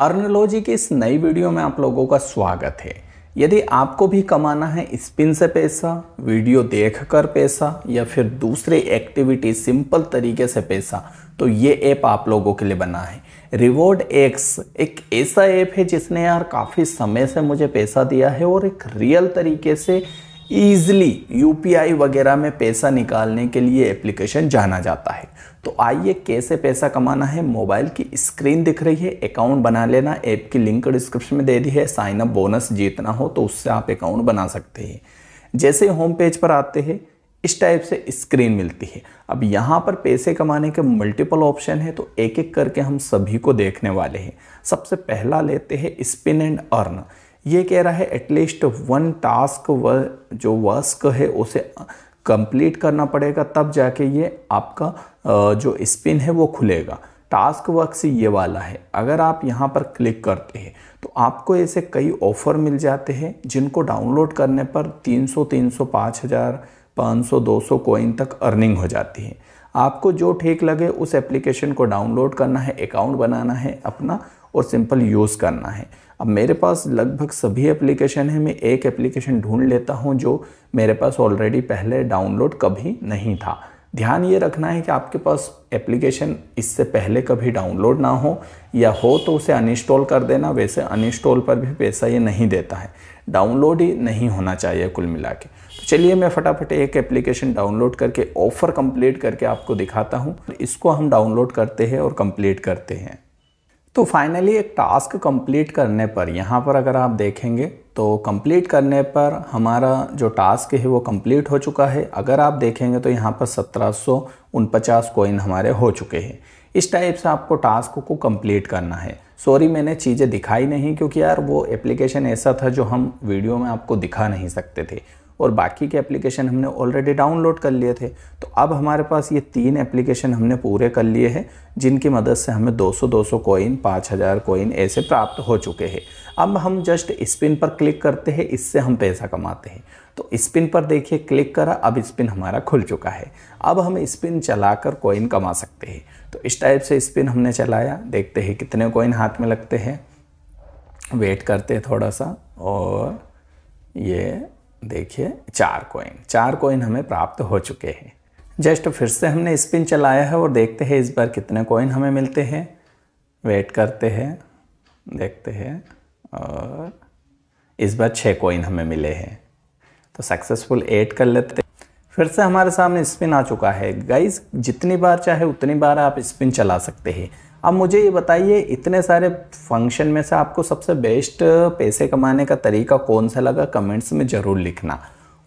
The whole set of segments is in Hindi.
अर्नोलॉजी की इस नई वीडियो में आप लोगों का स्वागत है यदि आपको भी कमाना है स्पिन से पैसा वीडियो देखकर पैसा या फिर दूसरे एक्टिविटी सिंपल तरीके से पैसा तो ये ऐप आप लोगों के लिए बना है रिवॉर्ड एक्स एक ऐसा ऐप है जिसने यार काफ़ी समय से मुझे पैसा दिया है और एक रियल तरीके से ईजिली यू वगैरह में पैसा निकालने के लिए एप्लीकेशन जाना जाता है तो आइए कैसे पैसा कमाना है मोबाइल की स्क्रीन दिख रही है अकाउंट बना लेना ऐप की लिंक डिस्क्रिप्शन में दे दी है साइन अप बोनस जीतना हो तो उससे आप अकाउंट बना सकते हैं जैसे होम पेज पर आते हैं इस टाइप से स्क्रीन मिलती है अब यहाँ पर पैसे कमाने के मल्टीपल ऑप्शन है तो एक एक करके हम सभी को देखने वाले हैं सबसे पहला लेते हैं स्पिन एंड अर्न ये कह रहा है एटलीस्ट वन टास्क व जो वर्स्क है उसे कंप्लीट करना पड़ेगा तब जाके ये आपका जो स्पिन है वो खुलेगा टास्क वर्क से ये वाला है अगर आप यहाँ पर क्लिक करते हैं तो आपको ऐसे कई ऑफ़र मिल जाते हैं जिनको डाउनलोड करने पर 300 300 5000 500 200 कोइन तक अर्निंग हो जाती है आपको जो ठीक लगे उस एप्लीकेशन को डाउनलोड करना है अकाउंट बनाना है अपना और सिंपल यूज़ करना है अब मेरे पास लगभग सभी एप्लीकेशन है मैं एक एप्लीकेशन ढूंढ लेता हूँ जो मेरे पास ऑलरेडी पहले डाउनलोड कभी नहीं था ध्यान ये रखना है कि आपके पास एप्लीकेशन इससे पहले कभी डाउनलोड ना हो या हो तो उसे अनइंस्टॉल कर देना वैसे अनइंस्टॉल पर भी पैसा ये नहीं देता है डाउनलोड ही नहीं होना चाहिए कुल मिला के तो चलिए मैं फटाफट एक एप्लीकेशन डाउनलोड करके ऑफ़र कंप्लीट करके आपको दिखाता हूँ इसको हम डाउनलोड करते हैं और कंप्लीट करते हैं तो फाइनली एक टास्क कंप्लीट करने पर यहाँ पर अगर आप देखेंगे तो कंप्लीट करने पर हमारा जो टास्क है वो कंप्लीट हो चुका है अगर आप देखेंगे तो यहाँ पर सत्रह सौ उनपचास कोइन हमारे हो चुके हैं इस टाइप से आपको टास्क को कंप्लीट करना है सॉरी मैंने चीज़ें दिखाई नहीं क्योंकि यार वो एप्लीकेशन ऐसा था जो हम वीडियो में आपको दिखा नहीं सकते थे और बाकी के एप्लीकेशन हमने ऑलरेडी डाउनलोड कर लिए थे तो अब हमारे पास ये तीन एप्लीकेशन हमने पूरे कर लिए हैं जिनकी मदद से हमें 200 200 कॉइन 5000 कॉइन ऐसे प्राप्त हो चुके हैं अब हम जस्ट स्पिन पर क्लिक करते हैं इससे हम पैसा कमाते हैं तो स्पिन पर देखिए क्लिक करा अब स्पिन हमारा खुल चुका है अब हम स्पिन चलाकर कॉइन कमा सकते हैं तो इस टाइप से स्पिन हमने चलाया देखते हैं कितने कॉइन हाथ में लगते हैं वेट करते हैं थोड़ा सा और ये देखिए चार कॉइन चार कॉइन हमें प्राप्त हो चुके हैं जस्ट फिर से हमने स्पिन चलाया है और देखते हैं इस बार कितने कॉइन हमें मिलते हैं वेट करते हैं देखते हैं और इस बार छः कॉइन हमें मिले हैं तो सक्सेसफुल एट कर लेते फिर से हमारे सामने स्पिन आ चुका है गाइज जितनी बार चाहे उतनी बार आप स्पिन चला सकते हैं अब मुझे ये बताइए इतने सारे फंक्शन में से आपको सबसे बेस्ट पैसे कमाने का तरीका कौन सा लगा कमेंट्स में ज़रूर लिखना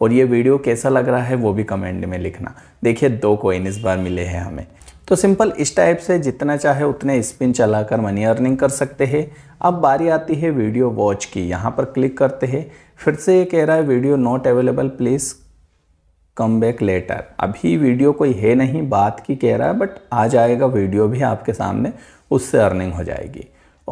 और ये वीडियो कैसा लग रहा है वो भी कमेंट में लिखना देखिए दो कोइन इस बार मिले हैं हमें तो सिंपल इस टाइप से जितना चाहे उतने स्पिन चलाकर मनी अर्निंग कर सकते हैं अब बारी आती है वीडियो वॉच की यहाँ पर क्लिक करते हैं फिर से ये कह रहा है video not available please come back later अभी वीडियो कोई है नहीं बात की कह रहा है बट आ जाएगा वीडियो भी आपके सामने उससे अर्निंग हो जाएगी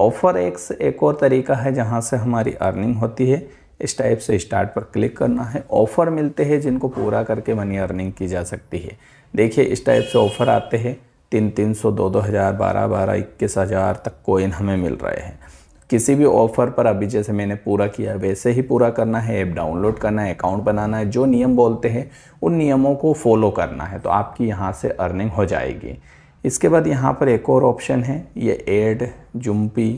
ऑफर एक्स एक और तरीका है जहाँ से हमारी अर्निंग होती है इस टाइप से स्टार्ट पर क्लिक करना है ऑफ़र मिलते हैं जिनको पूरा करके मनी अर्निंग की जा सकती है देखिए इस टाइप से ऑफ़र आते हैं तीन तीन सौ दो दो हज़ार बारह बारह इक्कीस हज़ार तक कोइन हमें मिल रहे हैं किसी भी ऑफर पर अभी जैसे मैंने पूरा किया वैसे ही पूरा करना है ऐप डाउनलोड करना है अकाउंट बनाना है जो नियम बोलते हैं उन नियमों को फॉलो करना है तो आपकी यहाँ से अर्निंग हो जाएगी इसके बाद यहाँ पर एक और ऑप्शन है ये एड जुम्पी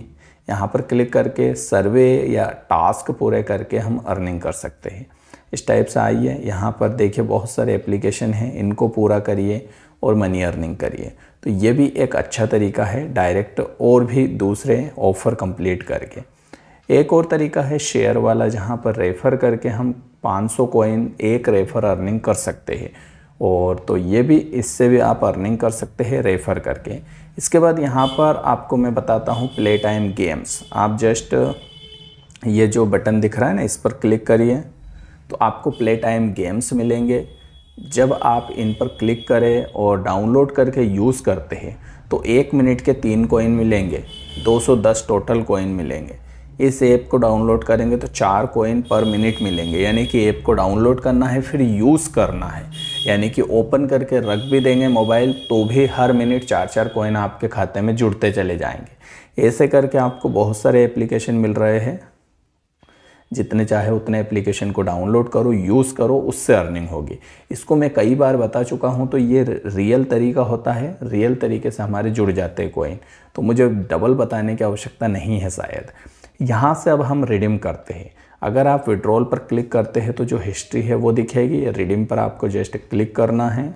यहाँ पर क्लिक करके सर्वे या टास्क पूरे करके हम अर्निंग कर सकते हैं इस टाइप से आइए यहाँ पर देखिए बहुत सारे एप्लीकेशन हैं इनको पूरा करिए और मनी अर्निंग करिए तो ये भी एक अच्छा तरीका है डायरेक्ट और भी दूसरे ऑफ़र कंप्लीट करके एक और तरीका है शेयर वाला जहाँ पर रेफ़र करके हम 500 कॉइन एक रेफ़र अर्निंग कर सकते हैं और तो ये भी इससे भी आप अर्निंग कर सकते हैं रेफ़र करके इसके बाद यहाँ पर आपको मैं बताता हूँ प्ले टाइम गेम्स आप जस्ट ये जो बटन दिख रहा है ना इस पर क्लिक करिए तो आपको प्ले टाइम गेम्स मिलेंगे जब आप इन पर क्लिक करें और डाउनलोड करके यूज़ करते हैं तो एक मिनट के तीन कोइन मिलेंगे 210 टोटल कोइन मिलेंगे इस ऐप को डाउनलोड करेंगे तो चार कोइन पर मिनट मिलेंगे यानी कि ऐप को डाउनलोड करना है फिर यूज़ करना है यानी कि ओपन करके रख भी देंगे मोबाइल तो भी हर मिनट चार चार कोइन आपके खाते में जुड़ते चले जाएंगे ऐसे करके आपको बहुत सारे एप्लीकेशन मिल रहे हैं जितने चाहे उतने एप्लीकेशन को डाउनलोड करो यूज़ करो उससे अर्निंग होगी इसको मैं कई बार बता चुका हूँ तो ये रियल तरीका होता है रियल तरीके से हमारे जुड़ जाते हैं कोइन तो मुझे डबल बताने की आवश्यकता नहीं है शायद यहाँ से अब हम रिडीम करते हैं अगर आप विड्रॉल पर क्लिक करते हैं तो जो हिस्ट्री है वो दिखेगी रिडीम पर आपको जस्ट क्लिक करना है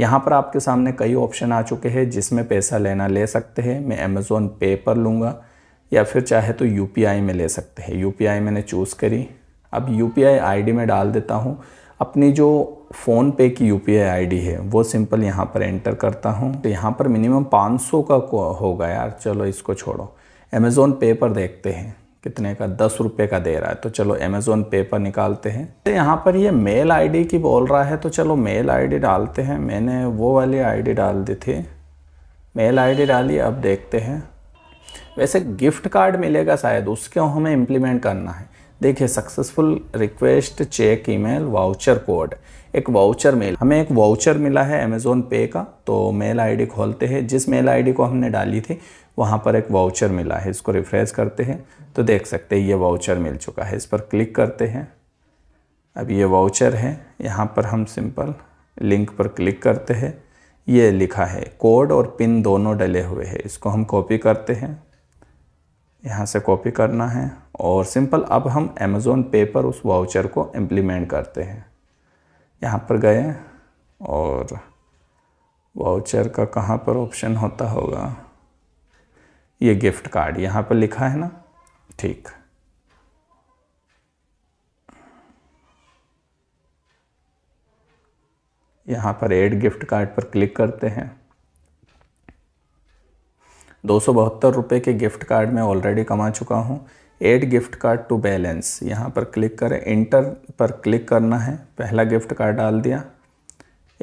यहाँ पर आपके सामने कई ऑप्शन आ चुके हैं जिसमें पैसा लेना ले सकते हैं मैं अमेज़ोन पे पर लूँगा या फिर चाहे तो यू में ले सकते हैं यू मैंने चूज़ करी अब यू पी में डाल देता हूँ अपनी जो फ़ोन पे की यू पी आई है वो सिंपल यहाँ पर एंटर करता हूँ तो यहाँ पर मिनिमम 500 का होगा यार चलो इसको छोड़ो अमेज़ोन पे पर देखते हैं कितने का दस रुपये का दे रहा है तो चलो अमेज़ोन पे पर निकालते हैं तो यहाँ पर ये मेल आईडी की बोल रहा है तो चलो मेल आईडी डालते हैं मैंने वो वाली आईडी डाल दी थी मेल आईडी डाली अब देखते हैं वैसे गिफ्ट कार्ड मिलेगा शायद उसके हमें इम्प्लीमेंट करना है देखिए successful request check email voucher code एक वाउचर मेल हमें एक वाउचर मिला है अमेज़ोन पे का तो मेल आईडी खोलते हैं जिस मेल आईडी को हमने डाली थी वहाँ पर एक वाउचर मिला है इसको रिफ्रेश करते हैं तो देख सकते हैं ये वाउचर मिल चुका है इस पर क्लिक करते हैं अब ये वाउचर है यहाँ पर हम सिंपल लिंक पर क्लिक करते हैं ये लिखा है कोड और पिन दोनों डले हुए हैं इसको हम कॉपी करते हैं यहाँ से कॉपी करना है और सिंपल अब हम अमेज़ोन पे पर उस वाउचर को इम्प्लीमेंट करते हैं यहाँ पर गए और वाउचर का कहाँ पर ऑप्शन होता होगा ये गिफ्ट कार्ड यहाँ पर लिखा है ना ठीक यहाँ पर एड गिफ्ट कार्ड पर क्लिक करते हैं दो सौ बहत्तर रुपये के गिफ्ट कार्ड में ऑलरेडी कमा चुका हूँ add gift card to balance यहाँ पर क्लिक करें इंटर पर क्लिक करना है पहला गिफ्ट कार्ड डाल दिया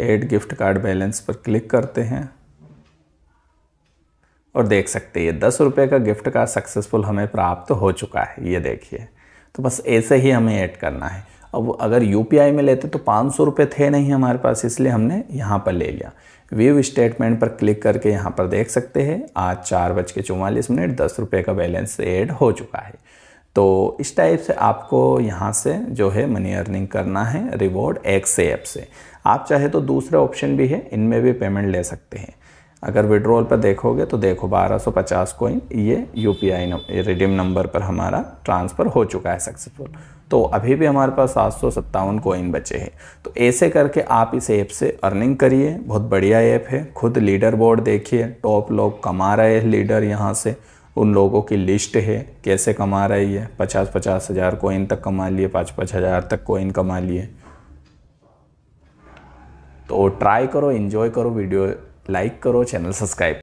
एड गिफ्ट कार्ड बैलेंस पर क्लिक करते हैं और देख सकते हैं दस रुपये का गिफ्ट कार्ड सक्सेसफुल हमें प्राप्त हो चुका है ये देखिए तो बस ऐसे ही हमें ऐड करना है अब अगर यू में लेते तो पाँच सौ रुपये थे नहीं हमारे पास इसलिए हमने यहाँ पर ले लिया व्यू स्टेटमेंट पर क्लिक करके यहाँ पर देख सकते हैं आज चार बज के चौवालीस मिनट दस रुपये का बैलेंस एड हो चुका है तो इस टाइप से आपको यहाँ से जो है मनी अर्निंग करना है रिवॉर्ड एक्स ऐप से आप चाहे तो दूसरे ऑप्शन भी है इनमें भी पेमेंट ले सकते हैं अगर विड्रॉल पर देखोगे तो देखो 1250 कॉइन ये U P I redeem number पर हमारा ट्रांसफ़र हो चुका है सक्सेसफुल तो अभी भी हमारे पास सात सौ सत्तावन कोइन बचे हैं तो ऐसे करके आप इस ऐप से अर्निंग करिए बहुत बढ़िया ऐप है खुद लीडर बोर्ड देखिए टॉप लोग कमा रहे हैं लीडर यहाँ से उन लोगों की लिस्ट है कैसे कमा रही है पचास पचास हज़ार कोइन तक कमा लिए पाँच पाँच हज़ार तक कोइन कमा लिए तो ट्राई करो इन्जॉय करो वीडियो लाइक करो चैनल सब्सक्राइब